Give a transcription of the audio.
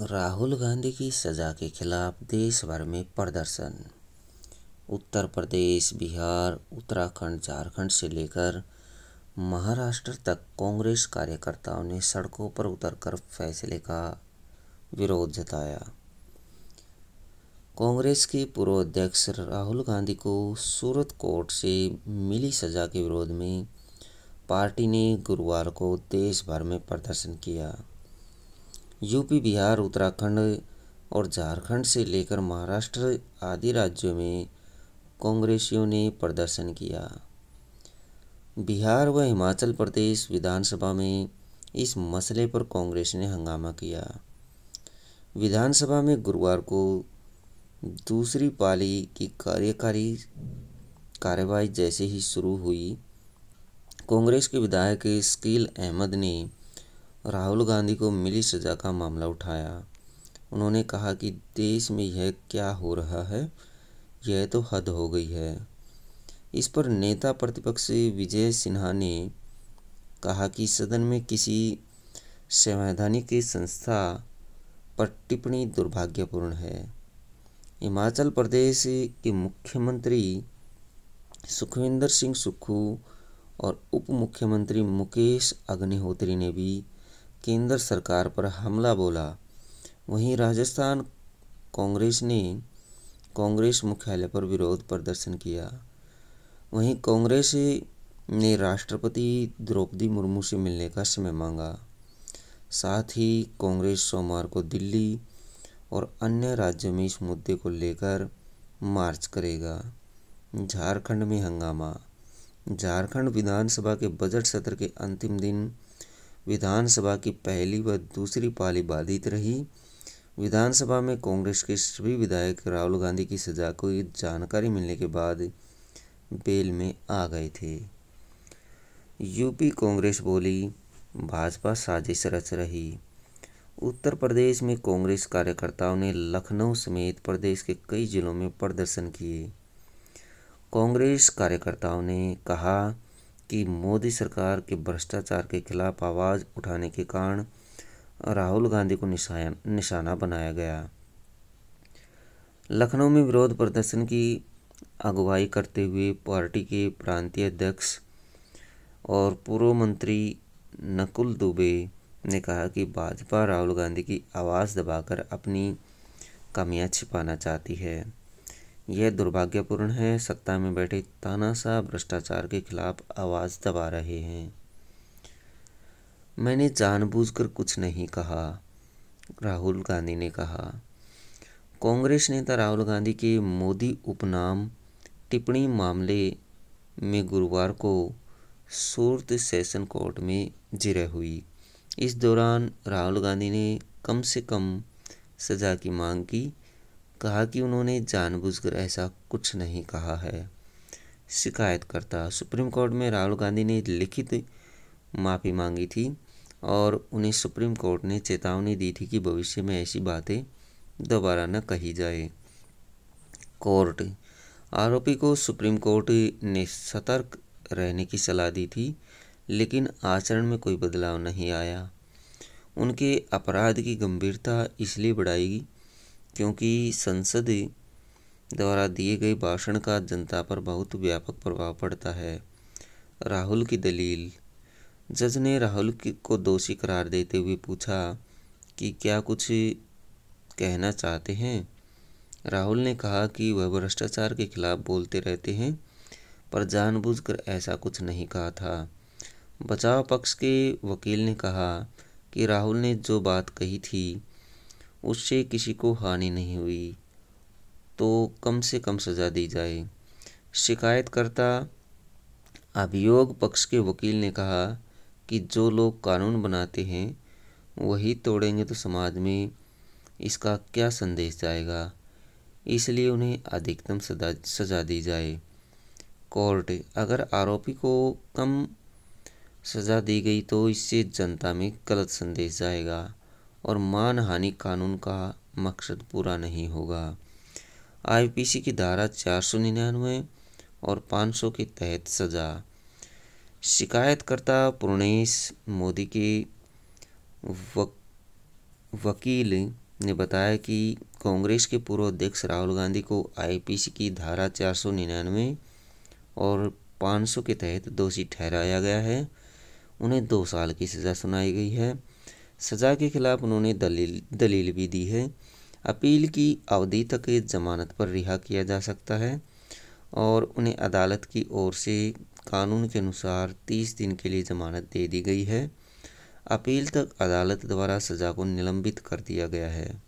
राहुल गांधी की सजा के खिलाफ देश भर में प्रदर्शन उत्तर प्रदेश बिहार उत्तराखंड झारखंड से लेकर महाराष्ट्र तक कांग्रेस कार्यकर्ताओं ने सड़कों पर उतरकर फैसले का विरोध जताया कांग्रेस के पूर्व अध्यक्ष राहुल गांधी को सूरत कोर्ट से मिली सजा के विरोध में पार्टी ने गुरुवार को देश भर में प्रदर्शन किया यूपी बिहार उत्तराखंड और झारखंड से लेकर महाराष्ट्र आदि राज्यों में कांग्रेसियों ने प्रदर्शन किया बिहार व हिमाचल प्रदेश विधानसभा में इस मसले पर कांग्रेस ने हंगामा किया विधानसभा में गुरुवार को दूसरी पाली की कार्यकारी कार्रवाई जैसे ही शुरू हुई कांग्रेस के विधायक शकील अहमद ने राहुल गांधी को मिली सजा का मामला उठाया उन्होंने कहा कि देश में यह क्या हो रहा है यह तो हद हो गई है इस पर नेता प्रतिपक्ष विजय सिन्हा ने कहा कि सदन में किसी संवैधानिक संस्था पर टिप्पणी दुर्भाग्यपूर्ण है हिमाचल प्रदेश के मुख्यमंत्री सुखविंदर सिंह सुक्खू और उप मुख्यमंत्री मुकेश अग्निहोत्री ने भी केंद्र सरकार पर हमला बोला वहीं राजस्थान कांग्रेस ने कांग्रेस मुख्यालय पर विरोध प्रदर्शन किया वहीं कांग्रेस ने राष्ट्रपति द्रौपदी मुर्मू से मिलने का समय मांगा साथ ही कांग्रेस सोमवार को दिल्ली और अन्य राज्यों में इस मुद्दे को लेकर मार्च करेगा झारखंड में हंगामा झारखंड विधानसभा के बजट सत्र के अंतिम दिन विधानसभा की पहली व दूसरी पाली बाधित रही विधानसभा में कांग्रेस के सभी विधायक राहुल गांधी की सजा को जानकारी मिलने के बाद बेल में आ गए थे यूपी कांग्रेस बोली भाजपा साजिश रच रही उत्तर प्रदेश में कांग्रेस कार्यकर्ताओं ने लखनऊ समेत प्रदेश के कई जिलों में प्रदर्शन किए कांग्रेस कार्यकर्ताओं ने कहा कि मोदी सरकार के भ्रष्टाचार के खिलाफ आवाज़ उठाने के कारण राहुल गांधी को निशान निशाना बनाया गया लखनऊ में विरोध प्रदर्शन की अगुवाई करते हुए पार्टी के प्रांतीय अध्यक्ष और पूर्व मंत्री नकुल दुबे ने कहा कि भाजपा राहुल गांधी की आवाज़ दबाकर अपनी कमियां छिपाना चाहती है यह दुर्भाग्यपूर्ण है सत्ता में बैठे तानाशाह भ्रष्टाचार के खिलाफ आवाज़ दबा रहे हैं मैंने जानबूझकर कुछ नहीं कहा राहुल गांधी ने कहा कांग्रेस नेता राहुल गांधी के मोदी उपनाम टिप्पणी मामले में गुरुवार को सूरत सेशन कोर्ट में जिरह हुई इस दौरान राहुल गांधी ने कम से कम सजा की मांग की कहा कि उन्होंने जानबूझकर ऐसा कुछ नहीं कहा है शिकायतकर्ता सुप्रीम कोर्ट में राहुल गांधी ने लिखित माफ़ी मांगी थी और उन्हें सुप्रीम कोर्ट ने चेतावनी दी थी कि भविष्य में ऐसी बातें दोबारा न कही जाए कोर्ट आरोपी को सुप्रीम कोर्ट ने सतर्क रहने की सलाह दी थी लेकिन आचरण में कोई बदलाव नहीं आया उनके अपराध की गंभीरता इसलिए बढ़ाई क्योंकि संसद द्वारा दिए गए भाषण का जनता पर बहुत व्यापक प्रभाव पड़ता है राहुल की दलील जज ने राहुल को दोषी करार देते हुए पूछा कि क्या कुछ कहना चाहते हैं राहुल ने कहा कि वह भ्रष्टाचार के खिलाफ बोलते रहते हैं पर जानबूझकर ऐसा कुछ नहीं कहा था बचाव पक्ष के वकील ने कहा कि राहुल ने जो बात कही थी उससे किसी को हानि नहीं हुई तो कम से कम सज़ा दी जाए शिकायतकर्ता अभियोग पक्ष के वकील ने कहा कि जो लोग कानून बनाते हैं वही तोड़ेंगे तो समाज में इसका क्या संदेश जाएगा इसलिए उन्हें अधिकतम सजा सजा दी जाए कोर्ट अगर आरोपी को कम सज़ा दी गई तो इससे जनता में गलत संदेश जाएगा और मानहानि कानून का मकसद पूरा नहीं होगा आईपीसी की धारा चार सौ निन्यानवे और पाँच सौ के तहत सजा शिकायतकर्ता पूर्णेश मोदी के वक, वकील ने बताया कि कांग्रेस के पूर्व अध्यक्ष राहुल गांधी को आईपीसी की धारा चार सौ निन्यानवे और पाँच सौ के तहत दोषी ठहराया गया है उन्हें दो साल की सज़ा सुनाई गई है सज़ा के खिलाफ उन्होंने दलील दलील भी दी है अपील की अवधि तक ज़मानत पर रिहा किया जा सकता है और उन्हें अदालत की ओर से कानून के अनुसार तीस दिन के लिए ज़मानत दे दी गई है अपील तक अदालत द्वारा सज़ा को निलंबित कर दिया गया है